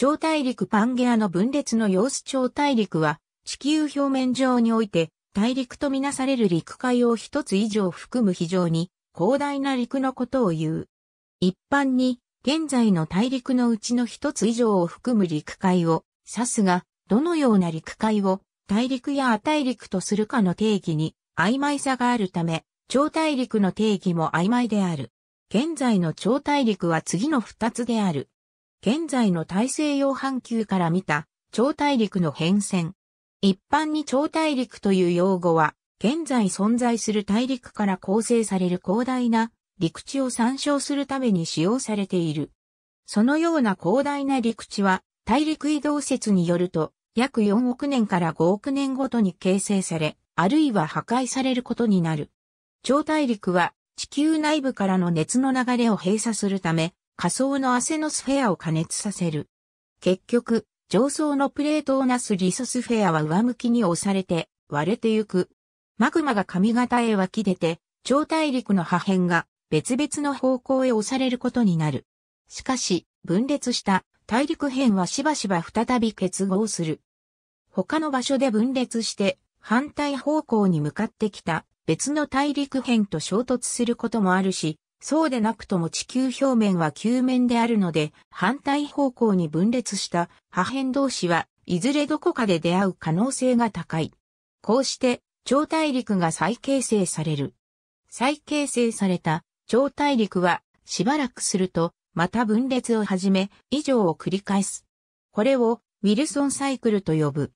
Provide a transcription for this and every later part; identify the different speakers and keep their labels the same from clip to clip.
Speaker 1: 超大陸パンゲアの分裂の様子超大陸は、地球表面上において、大陸とみなされる陸海を一つ以上含む非常に広大な陸のことを言う。一般に、現在の大陸のうちの一つ以上を含む陸海を指すが、どのような陸海を大陸や亜大陸とするかの定義に曖昧さがあるため、超大陸の定義も曖昧である。現在の超大陸は次の二つである。現在の大西洋半球から見た超大陸の変遷。一般に超大陸という用語は、現在存在する大陸から構成される広大な陸地を参照するために使用されている。そのような広大な陸地は、大陸移動説によると、約4億年から5億年ごとに形成され、あるいは破壊されることになる。超大陸は地球内部からの熱の流れを閉鎖するため、仮想のアセノスフェアを加熱させる。結局、上層のプレートをなすリソスフェアは上向きに押されて割れてゆく。マグマが髪型へ湧き出て、超大陸の破片が別々の方向へ押されることになる。しかし、分裂した大陸片はしばしば再び結合する。他の場所で分裂して反対方向に向かってきた別の大陸片と衝突することもあるし、そうでなくとも地球表面は球面であるので、反対方向に分裂した破片同士はいずれどこかで出会う可能性が高い。こうして超大陸が再形成される。再形成された超大陸はしばらくするとまた分裂を始め以上を繰り返す。これをウィルソンサイクルと呼ぶ。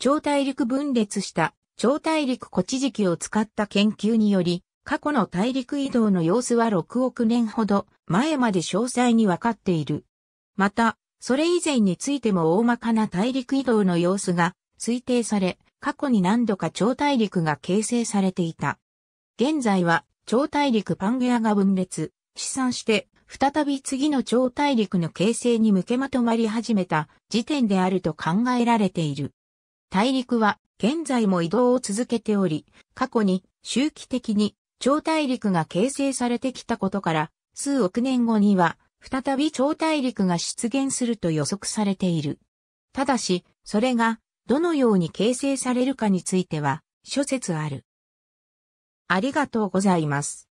Speaker 1: 超大陸分裂した超大陸古地磁気を使った研究により過去の大陸移動の様子は6億年ほど前まで詳細にわかっている。また、それ以前についても大まかな大陸移動の様子が推定され、過去に何度か超大陸が形成されていた。現在は超大陸パンゲアが分裂、試算して、再び次の超大陸の形成に向けまとまり始めた時点であると考えられている。大陸は現在も移動を続けており、過去に周期的に超大陸が形成されてきたことから、数億年後には、再び超大陸が出現すると予測されている。ただし、それが、どのように形成されるかについては、諸説ある。ありがとうございます。